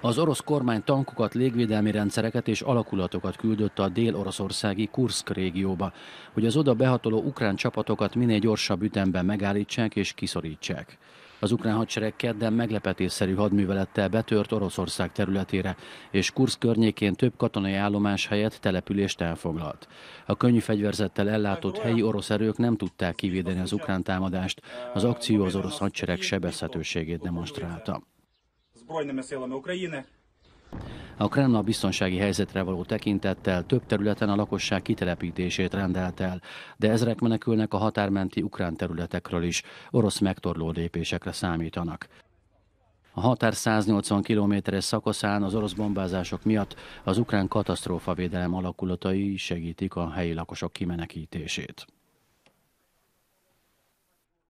Az orosz kormány tankokat, légvédelmi rendszereket és alakulatokat küldött a dél-oroszországi Kurszk régióba, hogy az oda behatoló ukrán csapatokat minél gyorsabb ütemben megállítsák és kiszorítsák. Az ukrán hadsereg kedden meglepetésszerű hadművelettel betört Oroszország területére, és Kursz környékén több katonai állomás helyett települést elfoglalt. A könnyű fegyverzettel ellátott helyi orosz erők nem tudták kivédeni az ukrán támadást, az akció az orosz hadsereg sebezhetőségét demonstrálta. Збройними силами України. a biztonsági helyzetre való tekintettel több területen a lakosság kitelepítését rendelt el, de ezrek menekülnek a határmenti ukrán területekről is, orosz megtorló lépésekre számítanak. A határ 180 kilométeres szakaszán az orosz bombázások miatt az ukrán katasztrófavédelem alakulatai segítik a helyi lakosok kimenekítését.